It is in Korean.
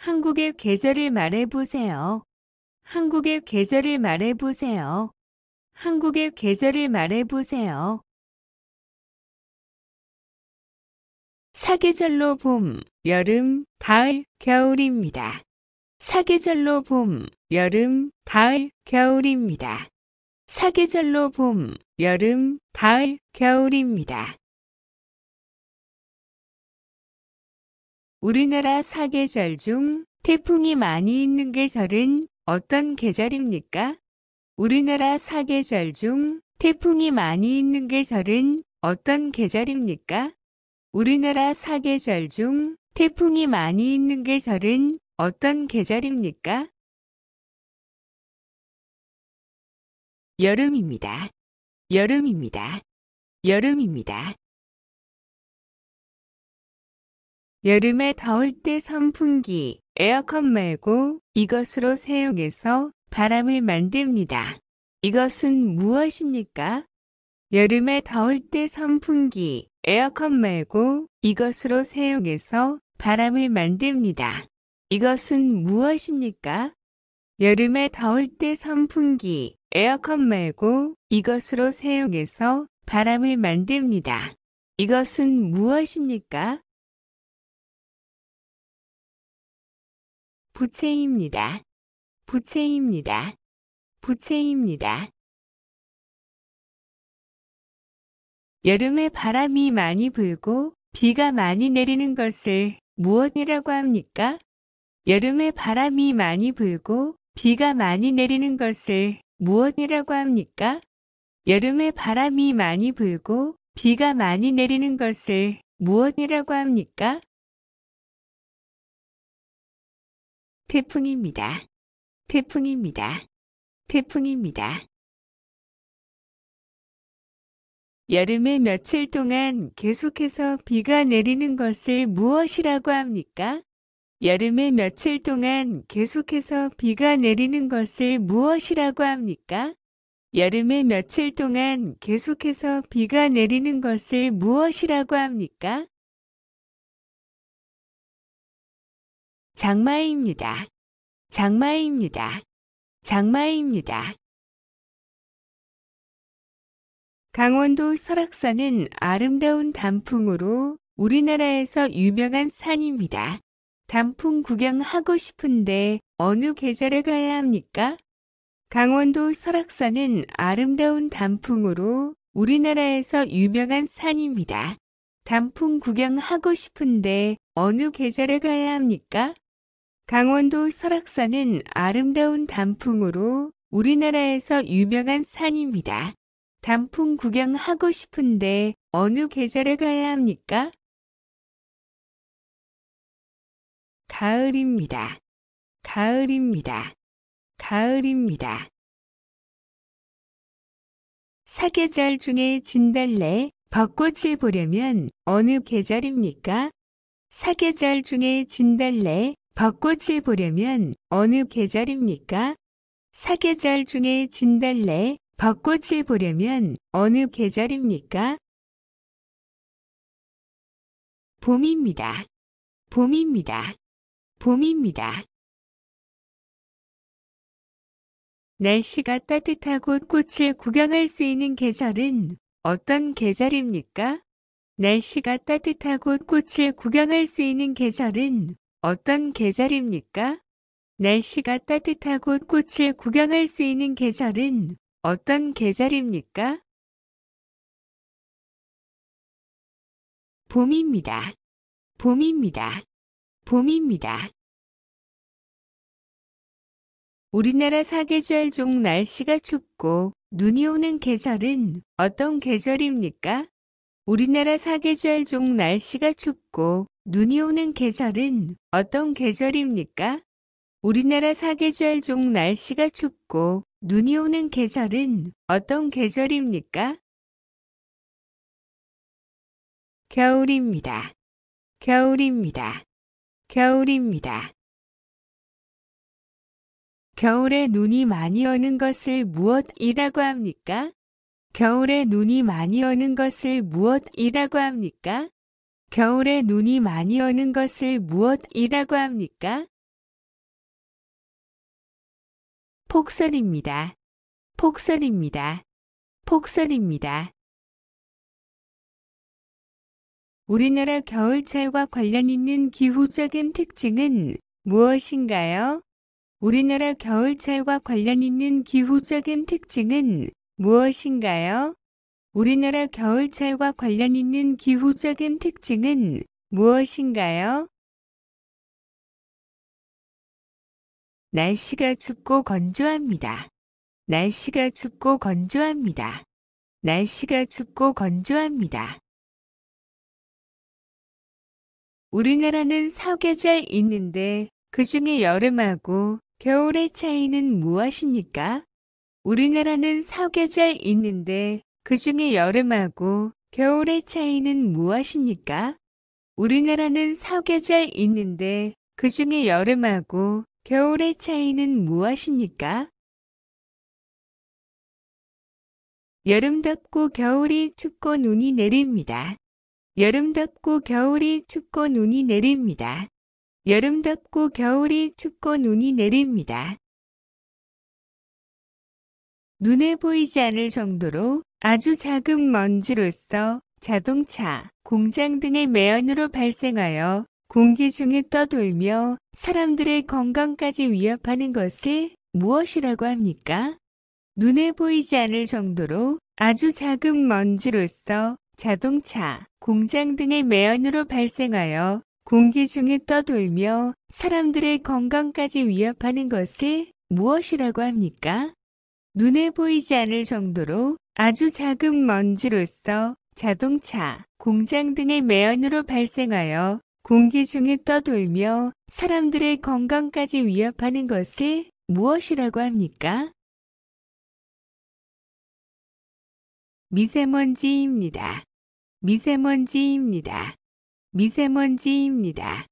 한국의 계절을 말해보세요. 한국의 계절을 말해보세요. 한국의 계절을 말해보세요. 사계절로 봄, 여름, 가을, 겨울입니다. 사계절로 봄, 여름, 가을, 겨울입니다. 사계절로 봄, 여름, 가을, 겨울입니다. 우리나라 사계절 중 태풍이 많이 있는 계절은 어떤 계절입니까? 우리나라 사계절 중 태풍이 많이 있는 계절은 어떤 계절입니까? 우리나라 사계절 중 태풍이 많이 있는 계절은 어떤 계절입니까? 여름입니다. 여름입니다. 여름입니다. 여름에 더울 때 선풍기, 에어컨 말고 이것으로 사용해서 바람을 만듭니다. 이것은 무엇입니까? 여름에 더울 때 선풍기, 에어컨 말고 이것으로 사용해서 바람을 만듭니다. 이것은 무엇입니까? 여름에 더울 때 선풍기, 에어컨 말고 이것으로 사용해서 바람을 만듭니다. 이것은 무엇입니까? 부채입니다. 부채입니다. 부채입니다. 여름에 바람이 많이 불고 비가 많이 내리는 것을 무엇이라고 합니까? 여름에 바람이 많이 불고 비가 많이 내리는 것을 무엇이라고 합니까? 여름에 바람이 많이 불고 비가 많이 내리는 것을 무엇이라고 합니까? 태풍입니다. 태풍입니다. 태풍입니다. 여름에 며칠 동안 계속해서 비가 내리는 것을 무엇이라고 합니까? 여름에 며칠 동안 계속해서 비가 내리는 것을 무엇이라고 합니까? 여름에 며칠 동안 계속해서 비가 내리는 것을 무엇이라고 합니까? 장마입니다. 장마입니다. 장마입니다. 강원도 설악산은 아름다운 단풍으로 우리나라에서 유명한 산입니다. 단풍 구경하고 싶은데 어느 계절에 가야 합니까? 강원도 설악산은 아름다운 단풍으로 우리나라에서 유명한 산입니다. 단풍 구경하고 싶은데 어느 계절에 가야 합니까? 강원도 설악산은 아름다운 단풍으로 우리나라에서 유명한 산입니다. 단풍 구경하고 싶은데 어느 계절에 가야 합니까? 가을입니다. 가을입니다. 가을입니다. 사계절 중에 진달래, 벚꽃을 보려면 어느 계절입니까? 사계절 중에 진달래, 벚꽃을 보려면 어느 계절입니까? 사계절 중에 진달래, 벚꽃을 보려면 어느 계절입니까? 봄입니다. 봄입니다. 봄입니다. 날씨가 따뜻하고 꽃을 구경할 수 있는 계절은 어떤 계절입니까? 날씨가 따뜻하고 꽃을 구경할 수 있는 계절은 어떤 계절입니까? 날씨가 따뜻하고 꽃을 구경할 수 있는 계절은 어떤 계절입니까? 봄입니다. 봄입니다. 봄입니다. 우리나라 사계절 중 날씨가 춥고 눈이 오는 계절은 어떤 계절입니까? 우리나라 사계절 중 날씨가 춥고 눈이 오는 계절은 어떤 계절입니까? 우리나라 사계절 중 날씨가 춥고 눈이 오는 계절은 어떤 계절입니까? 겨울입니다. 겨울입니다. 겨울입니다. 겨울에 눈이 많이 오는 것을 무엇이라고 합니까? 겨울에 눈이 많이 오는 것을 무엇이라고 합니까? 겨울에 눈이 많이 오는 것을 무엇이라고 합니까? 폭설입니다. 폭설입니다. 폭설입니다. 우리나라 겨울철과 관련 있는 기후적인 특징은 무엇인가요? 우리나라 겨울철과 관련 있는 기후적인 특징은 무엇인가요? 우리나라 겨울철과 관련 있는 기후적인 특징은 무엇인가요? 날씨가 춥고 건조합니다. 날씨가 춥고 건조합니다. 날씨가 춥고 건조합니다. 우리나라는 사계절 있는데 그 중에 여름하고 겨울의 차이는 무엇입니까? 우리나라는 사계절 있는데 그 중에 여름하고 겨울의 차이는 무엇입니까? 우리나라는 사계절 있는데 그 중에 여름하고 겨울의 차이는 무엇입니까? 여름 덥고 겨울이 춥고 눈이 내립니다. 여름 덥고 겨울이 춥고 눈이 내립니다. 여름 덥고 겨울이 춥고 눈이 내립니다. 눈에 보이지 않을 정도로 아주 작은 먼지로서 자동차, 공장 등의 매연으로 발생하여 공기 중에 떠돌며 사람들의 건강까지 위협하는 것을 무엇이라고 합니까? 눈에 보이지 않을 정도로 아주 작은 먼지로서 자동차, 공장 등의 매연으로 발생하여 공기 중에 떠돌며 사람들의 건강까지 위협하는 것을 무엇이라고 합니까? 눈에 보이지 않을 정도로 아주 작은 먼지로서 자동차, 공장 등의 매연으로 발생하여 공기 중에 떠돌며 사람들의 건강까지 위협하는 것을 무엇이라고 합니까? 미세먼지입니다. 미세먼지입니다. 미세먼지입니다.